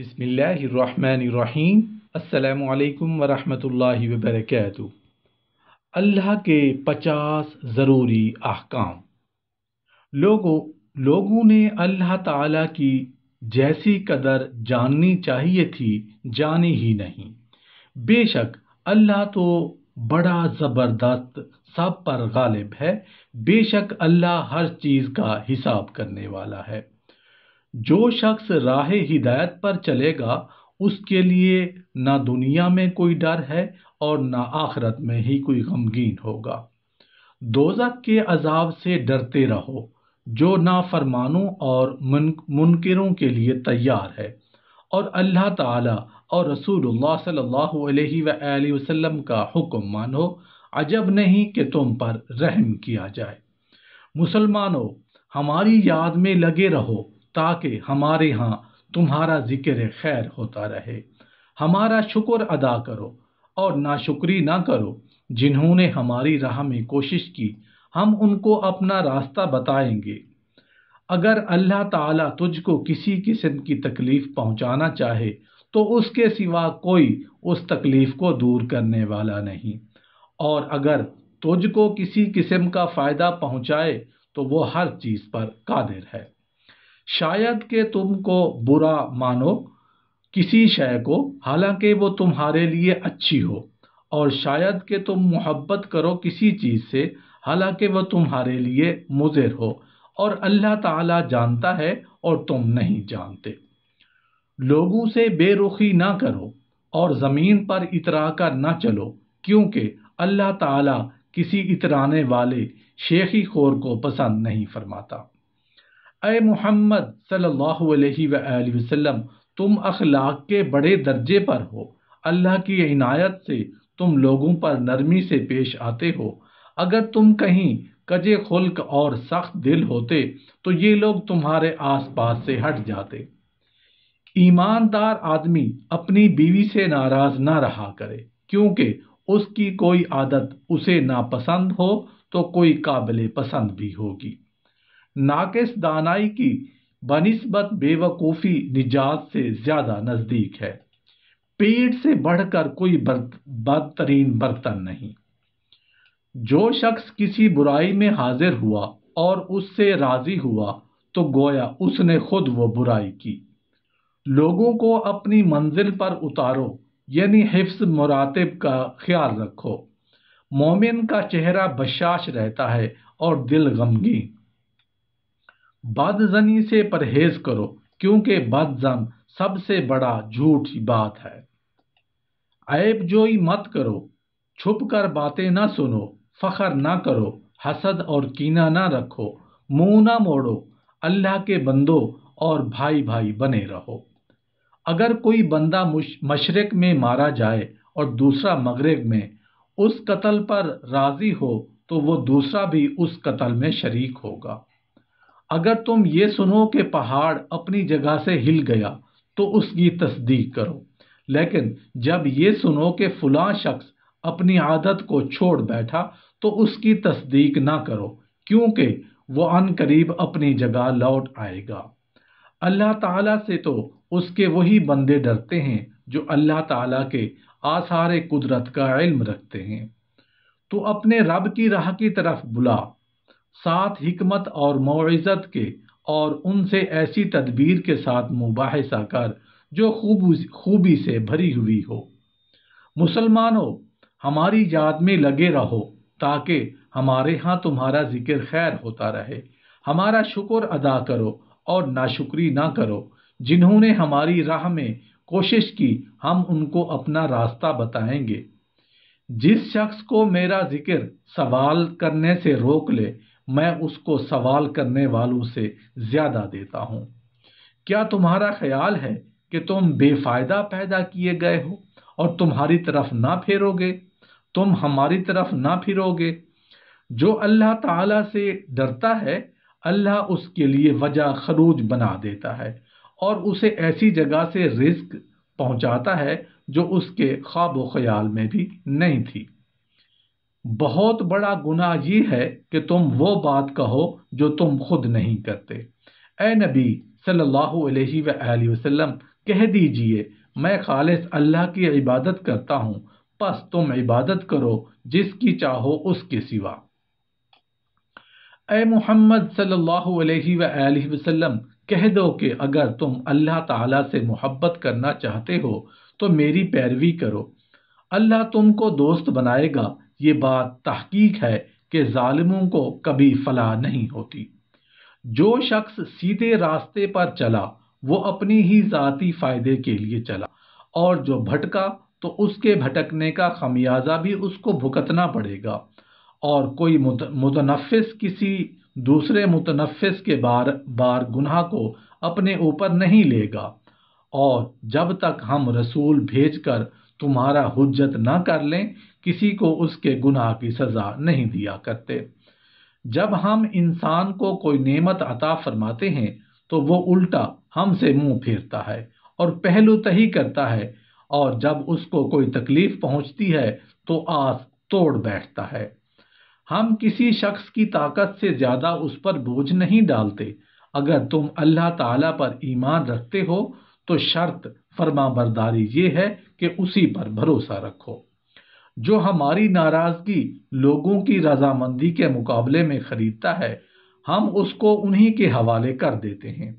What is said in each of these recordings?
बिसमीम् अल्लाम वरहमल वबरक अल्लाह के पचास ज़रूरी अहकाम लोगों लोगों ने अल्लाह ताला की जैसी कदर जाननी चाहिए थी जानी ही नहीं बेशक अल्लाह तो बड़ा ज़बरदस्त सब पर गालिब है बेशक अल्लाह हर चीज़ का हिसाब करने वाला है जो शख्स राह हिदायत पर चलेगा उसके लिए ना दुनिया में कोई डर है और ना आखरत में ही कोई गमगीन होगा दोजक के अजाब से डरते रहो जो ना फरमानों और मुनकरों के लिए तैयार है और अल्लाह ताला और रसूलुल्लाह सल्लल्लाहु अलैहि वसल्लम का हुक्म मानो अजब नहीं कि तुम पर रहम किया जाए मुसलमानों हमारी याद में लगे रहो ताकि हमारे यहाँ तुम्हारा जिक्र खैर होता रहे हमारा शुक्र अदा करो और नाशुक्री ना करो जिन्होंने हमारी राह में कोशिश की हम उनको अपना रास्ता बताएंगे अगर अल्लाह ताला तुझको किसी किस्म की तकलीफ़ पहुंचाना चाहे तो उसके सिवा कोई उस तकलीफ़ को दूर करने वाला नहीं और अगर तुझको किसी किस्म का फ़ायदा पहुंचाए तो वो हर चीज़ पर कादिर है शायद के तुम को बुरा मानो किसी शय को हालांकि वो तुम्हारे लिए अच्छी हो और शायद के तुम मोहब्बत करो किसी चीज़ से हालांकि वह तुम्हारे लिए मुजिर हो और अल्लाह ताला जानता है और तुम नहीं जानते लोगों से बेरुखी ना करो और ज़मीन पर इतरा कर ना चलो क्योंकि अल्लाह ताला किसी इतराने वाले शेखी खोर को पसंद नहीं फरमाता अय मोहम्मद सल्लल्लाहु वसल्लम तुम अखलाक के बड़े दर्जे पर हो अल्लाह की इनायत से तुम लोगों पर नरमी से पेश आते हो अगर तुम कहीं कजे खुल्क और सख्त दिल होते तो ये लोग तुम्हारे आसपास से हट जाते ईमानदार आदमी अपनी बीवी से नाराज ना रहा करे क्योंकि उसकी कोई आदत उसे नापसंद हो तो कोई काबिल पसंद भी होगी नाकिस दानाई की बनिस्बत बेवकूफ़ी निजात से ज़्यादा नज़दीक है पेट से बढ़कर कोई बदतरीन बर्तन नहीं जो शख्स किसी बुराई में हाजिर हुआ और उससे राज़ी हुआ तो गोया उसने खुद वो बुराई की लोगों को अपनी मंजिल पर उतारो यानी हिफ्स मुरातब का ख्याल रखो मोमिन का चेहरा बशाश रहता है और दिल गमगीन बदजनी से परहेज करो क्योंकि बदजन सबसे बड़ा झूठ बात है ऐब जोई मत करो छुप कर बातें ना सुनो फखर ना करो हसद और कीना ना रखो मुंह ना मोड़ो अल्लाह के बंदो और भाई भाई बने रहो अगर कोई बंदा मशरक में मारा जाए और दूसरा मगरब में उस कत्ल पर राज़ी हो तो वो दूसरा भी उस कत्ल में शरीक होगा अगर तुम ये सुनो कि पहाड़ अपनी जगह से हिल गया तो उसकी तस्दीक करो लेकिन जब ये सुनो कि फलां शख्स अपनी आदत को छोड़ बैठा तो उसकी तस्दीक ना करो क्योंकि वो अन करीब अपनी जगह लौट आएगा अल्लाह ताला से तो उसके वही बंदे डरते हैं जो अल्लाह ताला के आसार कुदरत का इल्म रखते हैं तो अपने रब की राह की तरफ बुला साथ हिकमत और मोजत के और उनसे ऐसी तदबीर के साथ मुबासा कर जो खूब खूबी से भरी हुई हो मुसलमानों हमारी याद में लगे रहो ताकि हमारे यहाँ तुम्हारा जिक्र खैर होता रहे हमारा शुक्र अदा करो और नाशुक्री ना करो जिन्होंने हमारी राह में कोशिश की हम उनको अपना रास्ता बताएंगे जिस शख्स को मेरा जिक्र सवाल करने से रोक ले मैं उसको सवाल करने वालों से ज़्यादा देता हूँ क्या तुम्हारा ख्याल है कि तुम बेफ़ायदा पैदा किए गए हो और तुम्हारी तरफ ना फेरोगे तुम हमारी तरफ ना फिरोगे जो अल्लाह ताला से डरता है अल्लाह उसके लिए वजह खरूज बना देता है और उसे ऐसी जगह से रिस्क पहुंचाता है जो उसके ख्वाब ख्याल में भी नहीं थी बहुत बड़ा गुनाह ये है कि तुम वो बात कहो जो तुम खुद नहीं करते ए नबी सल्लल्लाहु अलैहि वसल्लम कह दीजिए मैं खालिस अल्लाह की इबादत करता हूँ बस तुम इबादत करो जिसकी चाहो उसके सिवा ए मोहम्मद सल्लल्लाहु अलैहि वसल्लम कह दो कि अगर तुम अल्लाह ताला से मोहब्बत करना चाहते हो तो मेरी पैरवी करो अल्लाह तुमको दोस्त बनाएगा ये बात तहकीक है कि ालिमों को कभी फलाह नहीं होती जो शख्स सीधे रास्ते पर चला वो अपनी ही ज़ाती फ़ायदे के लिए चला और जो भटका तो उसके भटकने का खमियाजा भी उसको भुगतना पड़ेगा और कोई मुतनफ़ किसी दूसरे मुतनफ़ के बार बार गुनाह को अपने ऊपर नहीं लेगा और जब तक हम रसूल भेज कर तुम्हारा हजत ना कर लें किसी को उसके गुनाह की सज़ा नहीं दिया करते जब हम इंसान को कोई नेमत अता फरमाते हैं तो वो उल्टा हमसे मुंह फेरता है और पहलू तही करता है और जब उसको कोई तकलीफ पहुंचती है तो आस तोड़ बैठता है हम किसी शख्स की ताकत से ज़्यादा उस पर बोझ नहीं डालते अगर तुम अल्लाह ताला पर ईमान रखते हो तो शर्त फरमाबरदारी बरदारी ये है कि उसी पर भरोसा रखो जो हमारी नाराज़गी लोगों की रजामंदी के मुकाबले में खरीदता है हम उसको उन्हीं के हवाले कर देते हैं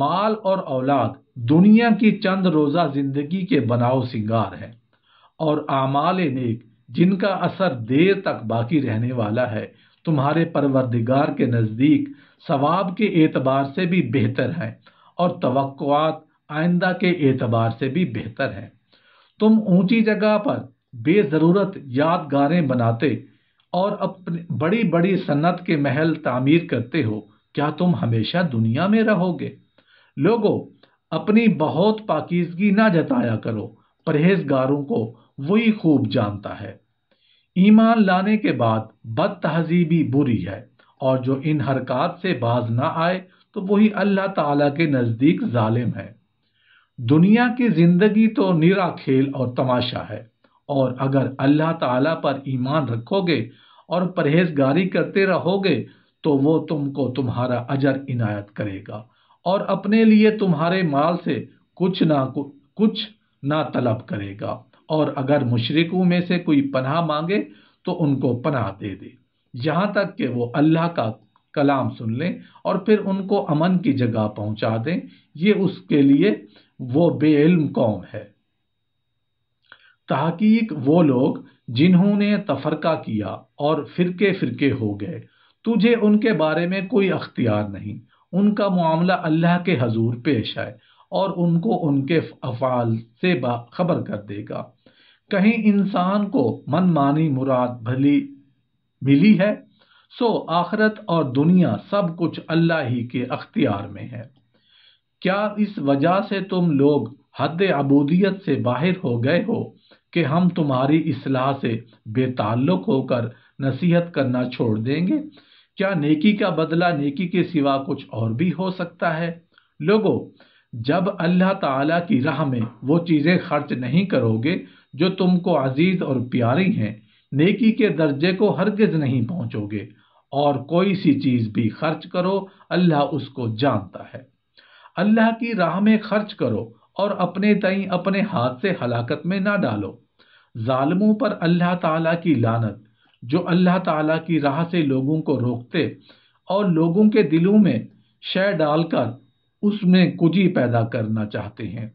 माल और औलाद दुनिया की चंद रोज़ा ज़िंदगी के बनाव सिंगार है और आमाल नेक जिनका असर देर तक बाकी रहने वाला है तुम्हारे परवरदिगार के नज़दीक सवाब के एतबार से भी बेहतर है और तो आइंदा के एतबार से भी बेहतर हैं तुम ऊंची जगह पर बेज़रूरत यादगारें बनाते और अपने बड़ी बड़ी सन्नत के महल तामीर करते हो क्या तुम हमेशा दुनिया में रहोगे लोगों अपनी बहुत पाकिजगी ना जताया करो परहेजगारों को वही खूब जानता है ईमान लाने के बाद बद तहजीबी बुरी है और जो इन हरकत से बाज ना आए तो वही अल्लाह ताला के नज़दीक जालिम है दुनिया की ज़िंदगी तो निरा खेल और तमाशा है और अगर अल्लाह ताला पर ईमान रखोगे और परहेजगारी करते रहोगे तो वो तुमको तुम्हारा अजर इनायत करेगा और अपने लिए तुम्हारे माल से कुछ ना कुछ ना तलब करेगा और अगर मुशरकों में से कोई पनाह मांगे तो उनको पनाह दे दे यहाँ तक कि वो अल्लाह का कलाम सुन लें और फिर उनको अमन की जगह पहुँचा दें ये उसके लिए वो बेइल्म कौम है तहकीक वो लोग जिन्होंने तफरका किया और फिरके फिरके हो गए तुझे उनके बारे में कोई अख्तियार नहीं उनका मामला अल्लाह के हजूर पेश आए और उनको उनके अफाल से खबर कर देगा कहीं इंसान को मनमानी मुराद भली मिली है सो आखरत और दुनिया सब कुछ अल्लाह ही के अख्तियार में है क्या इस वजह से तुम लोग हद अबूदियत से बाहर हो गए हो कि हम तुम्हारी इसलाह से बेताल्लुक होकर नसीहत करना छोड़ देंगे क्या नेकी का बदला नेकी के सिवा कुछ और भी हो सकता है लोगों जब अल्लाह ताला की राह में वो चीज़ें खर्च नहीं करोगे जो तुमको अजीज़ और प्यारी हैं नेकी के दर्जे को हरगज़ नहीं पहुँचोगे और कोई सी चीज़ भी खर्च करो अल्लाह उसको जानता है अल्लाह की राह में खर्च करो और अपने तई अपने हाथ से हलाकत में ना डालो जालमों पर अल्लाह ताला की लानत जो अल्लाह ताला की राह से लोगों को रोकते और लोगों के दिलों में शय डालकर उसमें कुजी पैदा करना चाहते हैं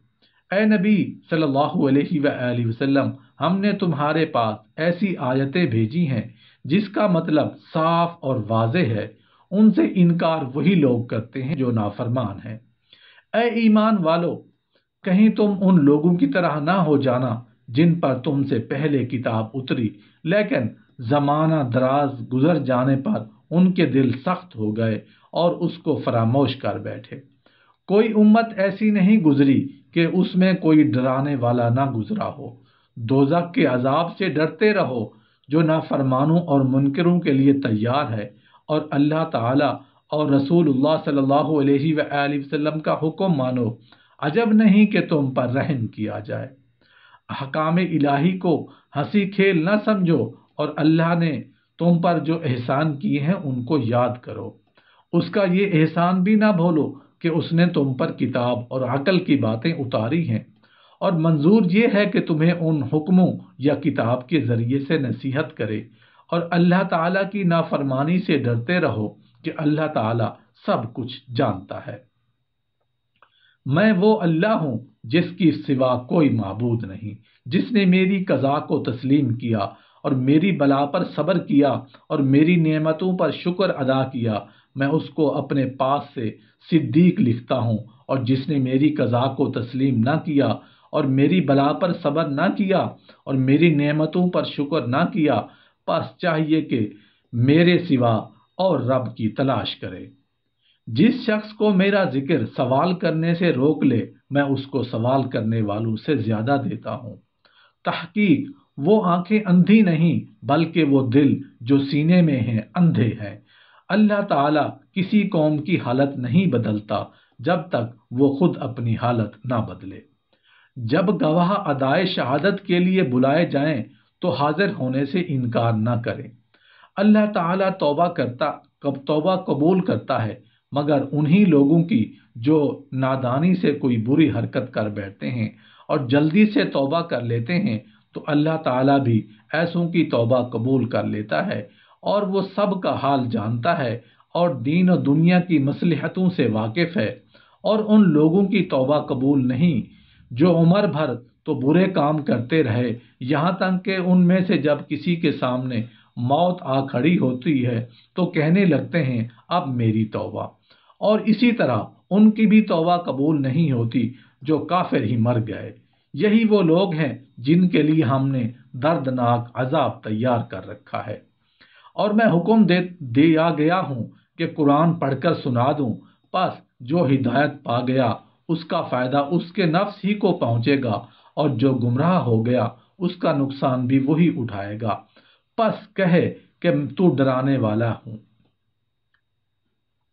ए नबी सल्लल्लाहु अलैहि वसल्लम हमने तुम्हारे पास ऐसी आयतें भेजी हैं जिसका मतलब साफ और वाज है उनसे इनकार वही लोग करते हैं जो नाफरमान हैं ए ईमान वालो कहीं तुम उन लोगों की तरह ना हो जाना जिन पर तुमसे पहले किताब उतरी लेकिन ज़माना दराज गुजर जाने पर उनके दिल सख्त हो गए और उसको फरामोश कर बैठे कोई उम्मत ऐसी नहीं गुजरी कि उसमें कोई डराने वाला ना गुजरा हो दोजक के अजाब से डरते रहो जो नाफरमानों और मुनकरों के लिए तैयार है और अल्लाह ताला और रसूलुल्लाह सल्लल्लाहु अलैहि वसल्लम का हुक्म मानो अजब नहीं कि तुम पर रहम किया जाए अहकाम इलाही को हंसी खेल न समझो और अल्लाह ने तुम पर जो एहसान किए हैं उनको याद करो उसका ये एहसान भी ना भूलो कि उसने तुम पर किताब और अकल की बातें उतारी हैं और मंजूर ये है कि तुम्हें उन हुक्मों या किताब के ज़रिए से नसीहत करे और अल्लाह ताला की नाफरमानी से डरते रहो कि अल्लाह ताला सब कुछ जानता है मैं वो अल्लाह हूँ जिसकी सिवा कोई मबूद नहीं जिसने मेरी कज़ा को तस्लीम किया और मेरी बला पर सब्र किया और मेरी नियमतों पर शुक्र अदा किया मैं उसको अपने पास से सिद्दीक लिखता हूँ और जिसने मेरी कज़ा को तस्लीम ना किया और मेरी बला पर सब्र ना किया और मेरी नियमतों पर शुक्र ना किया बस चाहिए कि मेरे सिवा और रब की तलाश करें जिस शख्स को मेरा जिक्र सवाल करने से रोक ले मैं उसको सवाल करने वालों से ज्यादा देता हूँ तहकीक वो आंखें अंधी नहीं बल्कि वो दिल जो सीने में हैं अंधे हैं अल्लाह ताला किसी कौम की हालत नहीं बदलता जब तक वो खुद अपनी हालत ना बदले जब गवाह अदाय शहादत के लिए बुलाए जाएं तो हाजिर होने से इनकार ना करें अल्लाह ताला तौबा करता कब तौबा कबूल करता है मगर उन्हीं लोगों की जो नादानी से कोई बुरी हरकत कर बैठते हैं और जल्दी से तौबा कर लेते हैं तो अल्लाह ताला भी ऐसों की तौबा कबूल कर लेता है और वो सब का हाल जानता है और दीन और दुनिया की मसलहतों से वाकिफ़ है और उन लोगों की तौबा कबूल नहीं जो उम्र भर तो बुरे काम करते रहे यहाँ तक कि उनमें से जब किसी के सामने मौत आ खड़ी होती है तो कहने लगते हैं अब मेरी तौबा और इसी तरह उनकी भी तौबा कबूल नहीं होती जो काफिर ही मर गए यही वो लोग हैं जिनके लिए हमने दर्दनाक अजाब तैयार कर रखा है और मैं हुक्म दे दिया गया हूँ कि कुरान पढ़कर सुना दूँ बस जो हिदायत पा गया उसका फ़ायदा उसके नफ्स ही को पहुँचेगा और जो गुमराह हो गया उसका नुकसान भी वही उठाएगा बस कहे कि तू डराने वाला हूँ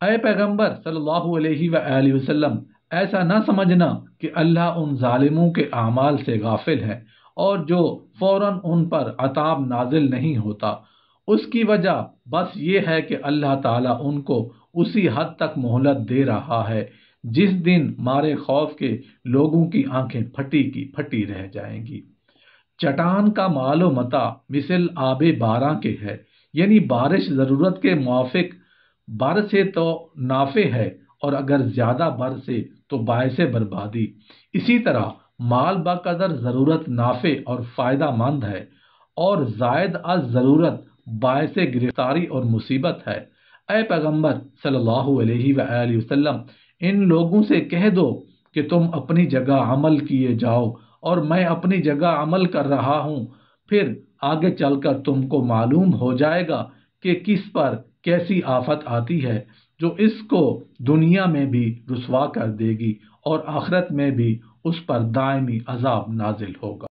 अय पैगम्बर सल्लल्लाहु वसल्लम ऐसा ना समझना कि अल्लाह उन ालिमों के अमाल से गाफिल है और जो फ़ौर उन पर अताब नाजिल नहीं होता उसकी वजह बस ये है कि अल्लाह ताला उनको उसी हद तक मोहलत दे रहा है जिस दिन मारे खौफ के लोगों की आंखें फटी की फटी रह जाएंगी चटान का मालो मता मिसल आबे बारह के है यानी बारिश ज़रूरत के मुआफिक बरसे तो नाफे है और अगर ज़्यादा बरसे तो बायस बर्बादी इसी तरह माल बदर ज़रूरत नाफे और फ़ायदा मंद है और जायद अज ज़रूरत बायस गिरफ्तारी और मुसीबत है अय पैगम्बर सल्लल्लाहु इन लोगों से कह दो कि तुम अपनी जगह अमल किए जाओ और मैं अपनी जगह अमल कर रहा हूँ फिर आगे चलकर तुमको मालूम हो जाएगा कि किस पर कैसी आफत आती है जो इसको दुनिया में भी रसवा कर देगी और आखरत में भी उस पर दायमी अजाब नाजिल होगा